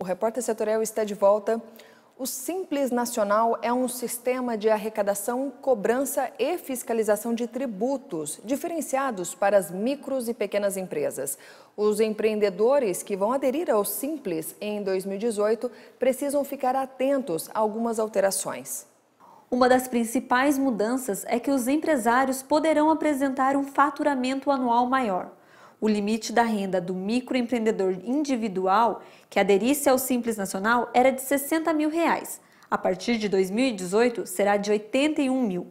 O repórter setorial está de volta. O Simples Nacional é um sistema de arrecadação, cobrança e fiscalização de tributos diferenciados para as micros e pequenas empresas. Os empreendedores que vão aderir ao Simples em 2018 precisam ficar atentos a algumas alterações. Uma das principais mudanças é que os empresários poderão apresentar um faturamento anual maior o limite da renda do microempreendedor individual que aderisse ao Simples Nacional era de 60 mil reais. A partir de 2018, será de 81 mil.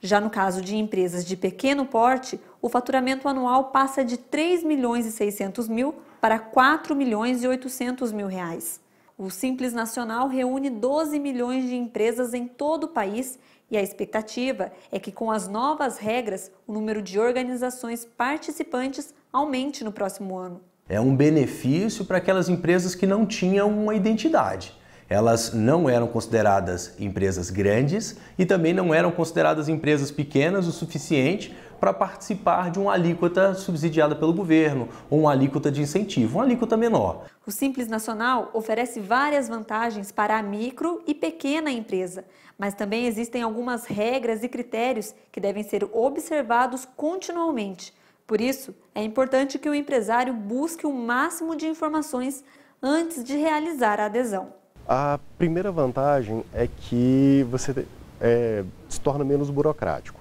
Já no caso de empresas de pequeno porte, o faturamento anual passa de 3 milhões e 600 mil para 4 milhões e 800 mil reais. O Simples Nacional reúne 12 milhões de empresas em todo o país e a expectativa é que com as novas regras, o número de organizações participantes aumente no próximo ano. É um benefício para aquelas empresas que não tinham uma identidade. Elas não eram consideradas empresas grandes e também não eram consideradas empresas pequenas o suficiente para participar de uma alíquota subsidiada pelo governo ou uma alíquota de incentivo, uma alíquota menor. O Simples Nacional oferece várias vantagens para a micro e pequena empresa, mas também existem algumas regras e critérios que devem ser observados continuamente por isso, é importante que o empresário busque o máximo de informações antes de realizar a adesão. A primeira vantagem é que você é, se torna menos burocrático.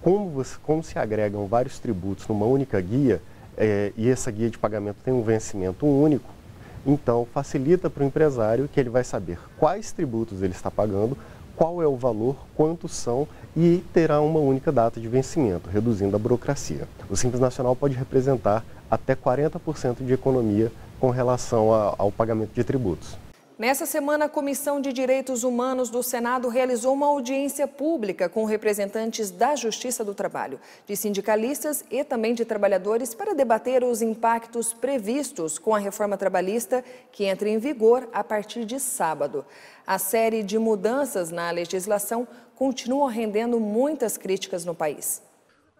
Como, você, como, se agregam vários tributos numa única guia, é, e essa guia de pagamento tem um vencimento único, então facilita para o empresário que ele vai saber quais tributos ele está pagando, qual é o valor, quantos são e terá uma única data de vencimento, reduzindo a burocracia. O Simples Nacional pode representar até 40% de economia com relação ao pagamento de tributos. Nessa semana, a Comissão de Direitos Humanos do Senado realizou uma audiência pública com representantes da Justiça do Trabalho, de sindicalistas e também de trabalhadores para debater os impactos previstos com a reforma trabalhista que entra em vigor a partir de sábado. A série de mudanças na legislação continua rendendo muitas críticas no país.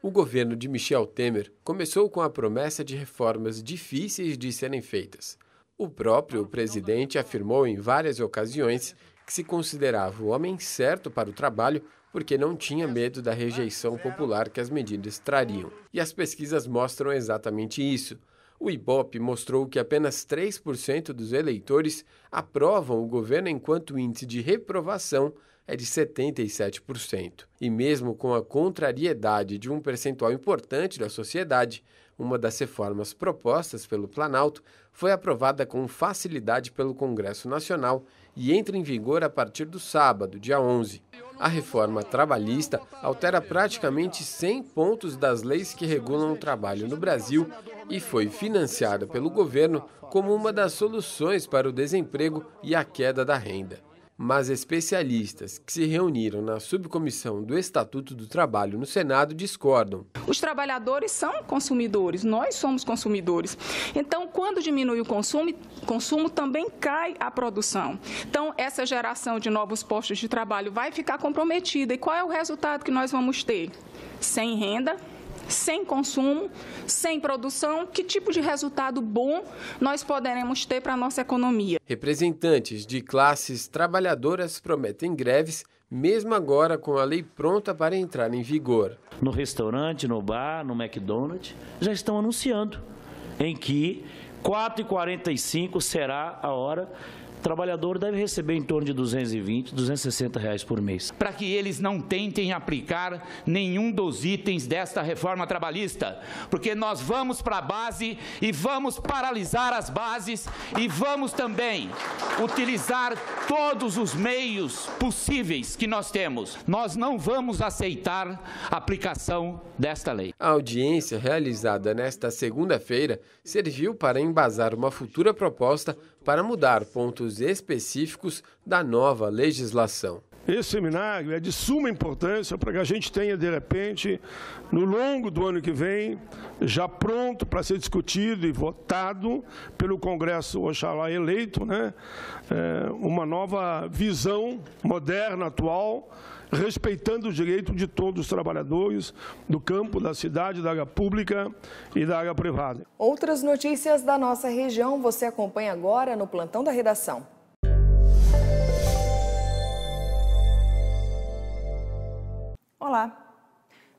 O governo de Michel Temer começou com a promessa de reformas difíceis de serem feitas. O próprio presidente afirmou em várias ocasiões que se considerava o homem certo para o trabalho porque não tinha medo da rejeição popular que as medidas trariam. E as pesquisas mostram exatamente isso. O IBOP mostrou que apenas 3% dos eleitores aprovam o governo, enquanto o índice de reprovação é de 77%. E mesmo com a contrariedade de um percentual importante da sociedade, uma das reformas propostas pelo Planalto, foi aprovada com facilidade pelo Congresso Nacional e entra em vigor a partir do sábado, dia 11. A reforma trabalhista altera praticamente 100 pontos das leis que regulam o trabalho no Brasil e foi financiada pelo governo como uma das soluções para o desemprego e a queda da renda mas especialistas que se reuniram na subcomissão do Estatuto do Trabalho no Senado discordam. Os trabalhadores são consumidores, nós somos consumidores. Então, quando diminui o consumo, consumo também cai a produção. Então, essa geração de novos postos de trabalho vai ficar comprometida. E qual é o resultado que nós vamos ter? Sem renda, sem consumo, sem produção, que tipo de resultado bom nós poderemos ter para a nossa economia? Representantes de classes trabalhadoras prometem greves mesmo agora com a lei pronta para entrar em vigor. No restaurante, no bar, no McDonald's, já estão anunciando em que 4h45 será a hora o trabalhador deve receber em torno de 220, 260 reais por mês. Para que eles não tentem aplicar nenhum dos itens desta reforma trabalhista, porque nós vamos para a base e vamos paralisar as bases e vamos também utilizar todos os meios possíveis que nós temos. Nós não vamos aceitar a aplicação desta lei. A audiência realizada nesta segunda-feira serviu para embasar uma futura proposta para mudar pontos aspectos específicos da nova legislação. Esse seminário é de suma importância para que a gente tenha, de repente, no longo do ano que vem, já pronto para ser discutido e votado pelo Congresso, oxalá eleito, né? É, uma nova visão moderna, atual, respeitando o direito de todos os trabalhadores do campo, da cidade, da área pública e da área privada. Outras notícias da nossa região você acompanha agora no Plantão da Redação. Olá!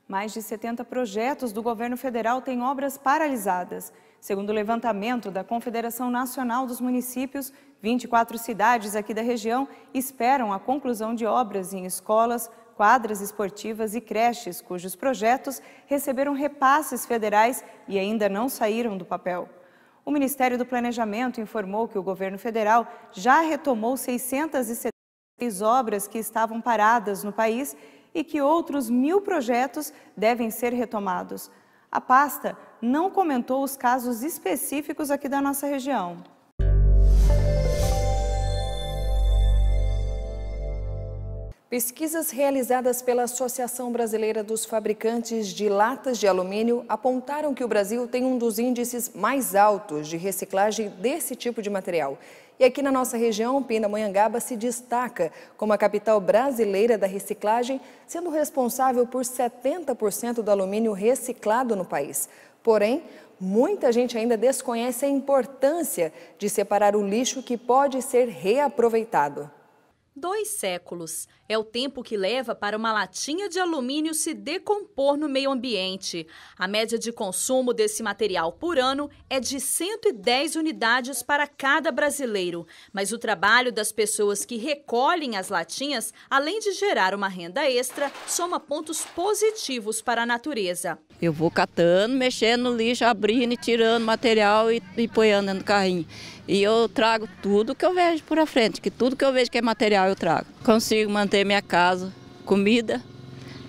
Mais de 70 projetos do governo federal têm obras paralisadas. Segundo o levantamento da Confederação Nacional dos Municípios, 24 cidades aqui da região esperam a conclusão de obras em escolas, quadras esportivas e creches, cujos projetos receberam repasses federais e ainda não saíram do papel. O Ministério do Planejamento informou que o governo federal já retomou 676 obras que estavam paradas no país e que outros mil projetos devem ser retomados. A pasta não comentou os casos específicos aqui da nossa região. Pesquisas realizadas pela Associação Brasileira dos Fabricantes de Latas de Alumínio apontaram que o Brasil tem um dos índices mais altos de reciclagem desse tipo de material. E aqui na nossa região, Pindamonhangaba se destaca como a capital brasileira da reciclagem, sendo responsável por 70% do alumínio reciclado no país. Porém, muita gente ainda desconhece a importância de separar o lixo que pode ser reaproveitado. Dois séculos é o tempo que leva para uma latinha de alumínio se decompor no meio ambiente. A média de consumo desse material por ano é de 110 unidades para cada brasileiro. Mas o trabalho das pessoas que recolhem as latinhas, além de gerar uma renda extra, soma pontos positivos para a natureza. Eu vou catando, mexendo no lixo, abrindo e tirando material e, e no carrinho. E eu trago tudo que eu vejo por a frente, que tudo que eu vejo que é material eu trago. Consigo manter minha casa, comida,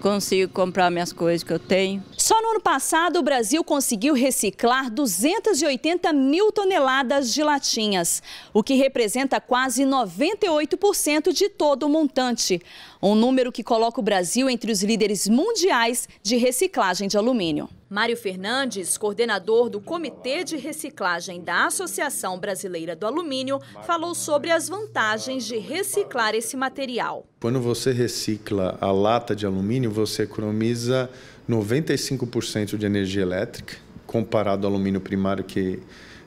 consigo comprar minhas coisas que eu tenho, só no ano passado, o Brasil conseguiu reciclar 280 mil toneladas de latinhas, o que representa quase 98% de todo o montante. Um número que coloca o Brasil entre os líderes mundiais de reciclagem de alumínio. Mário Fernandes, coordenador do Comitê de Reciclagem da Associação Brasileira do Alumínio, falou sobre as vantagens de reciclar esse material. Quando você recicla a lata de alumínio, você economiza 95% de energia elétrica, comparado ao alumínio primário que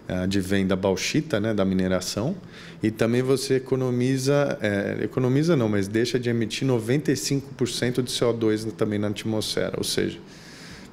advém ah, da bauxita, né, da mineração, e também você economiza, é, economiza não, mas deixa de emitir 95% de CO2 também na atmosfera, ou seja,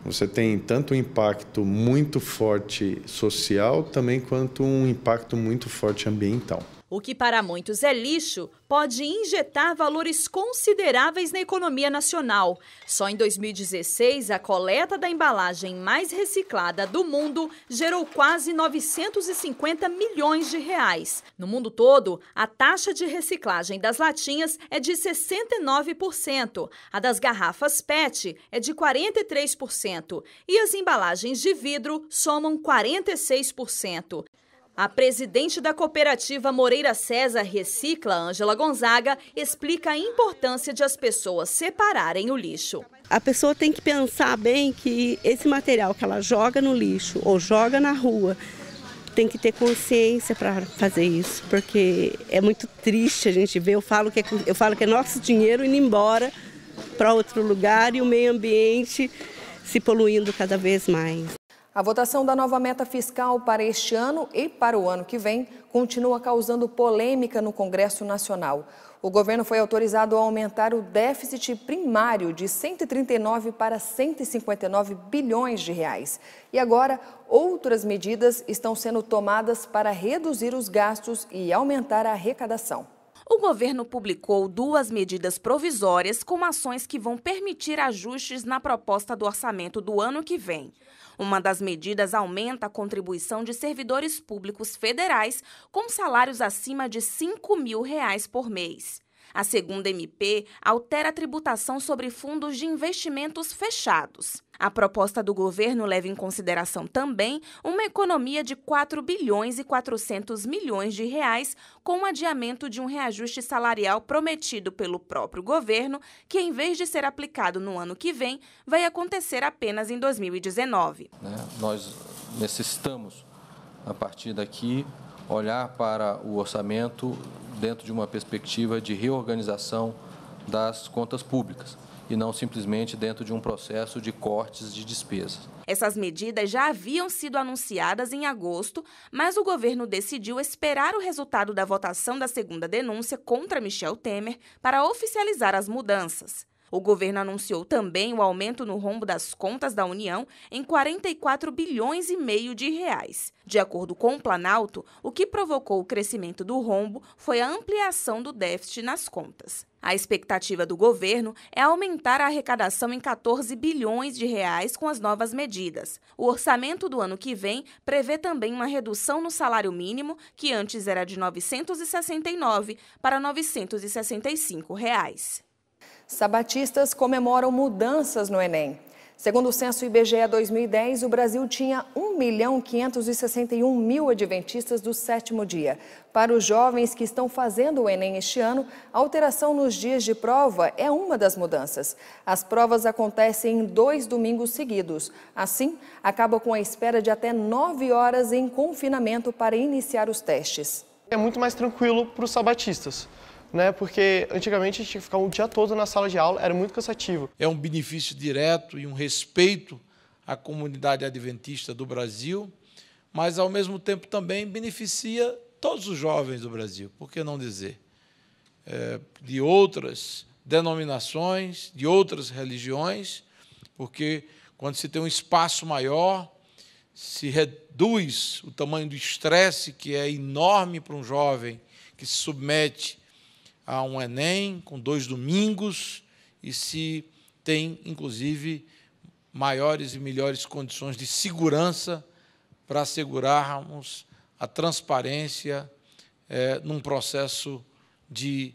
você tem tanto um impacto muito forte social também quanto um impacto muito forte ambiental. O que para muitos é lixo pode injetar valores consideráveis na economia nacional. Só em 2016, a coleta da embalagem mais reciclada do mundo gerou quase 950 milhões de reais. No mundo todo, a taxa de reciclagem das latinhas é de 69%, a das garrafas PET é de 43% e as embalagens de vidro somam 46%. A presidente da cooperativa Moreira César Recicla, Ângela Gonzaga, explica a importância de as pessoas separarem o lixo. A pessoa tem que pensar bem que esse material que ela joga no lixo ou joga na rua tem que ter consciência para fazer isso, porque é muito triste a gente ver. Eu falo que é, eu falo que é nosso dinheiro indo embora para outro lugar e o meio ambiente se poluindo cada vez mais. A votação da nova meta fiscal para este ano e para o ano que vem continua causando polêmica no Congresso Nacional. O governo foi autorizado a aumentar o déficit primário de 139 para 159 bilhões de reais. E agora, outras medidas estão sendo tomadas para reduzir os gastos e aumentar a arrecadação. O governo publicou duas medidas provisórias com ações que vão permitir ajustes na proposta do orçamento do ano que vem. Uma das medidas aumenta a contribuição de servidores públicos federais com salários acima de R$ 5 mil reais por mês. A segunda MP altera a tributação sobre fundos de investimentos fechados. A proposta do governo leva em consideração também uma economia de 4 bilhões e 400 milhões de reais com o um adiamento de um reajuste salarial prometido pelo próprio governo, que em vez de ser aplicado no ano que vem, vai acontecer apenas em 2019. Né, nós necessitamos, a partir daqui, olhar para o orçamento dentro de uma perspectiva de reorganização das contas públicas e não simplesmente dentro de um processo de cortes de despesas. Essas medidas já haviam sido anunciadas em agosto, mas o governo decidiu esperar o resultado da votação da segunda denúncia contra Michel Temer para oficializar as mudanças. O governo anunciou também o aumento no rombo das contas da União em 44 bilhões e meio de reais. De acordo com o Planalto, o que provocou o crescimento do rombo foi a ampliação do déficit nas contas. A expectativa do governo é aumentar a arrecadação em 14 bilhões de reais com as novas medidas. O orçamento do ano que vem prevê também uma redução no salário mínimo, que antes era de R$ 969 para R$ 965. Reais. Sabatistas comemoram mudanças no Enem. Segundo o censo IBGE 2010, o Brasil tinha 1 milhão 561 mil adventistas do sétimo dia. Para os jovens que estão fazendo o Enem este ano, a alteração nos dias de prova é uma das mudanças. As provas acontecem em dois domingos seguidos. Assim, acaba com a espera de até nove horas em confinamento para iniciar os testes. É muito mais tranquilo para os sabatistas né? Porque antigamente a gente tinha que ficar um dia todo na sala de aula, era muito cansativo. É um benefício direto e um respeito à comunidade adventista do Brasil, mas ao mesmo tempo também beneficia todos os jovens do Brasil, por que não dizer? É, de outras denominações, de outras religiões, porque quando se tem um espaço maior, se reduz o tamanho do estresse que é enorme para um jovem que se submete há um Enem com dois domingos e se tem, inclusive, maiores e melhores condições de segurança para assegurarmos a transparência é, num processo de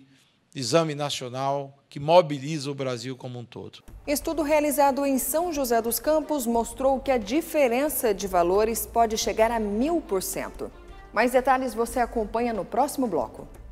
exame nacional que mobiliza o Brasil como um todo. Estudo realizado em São José dos Campos mostrou que a diferença de valores pode chegar a mil por cento. Mais detalhes você acompanha no próximo bloco.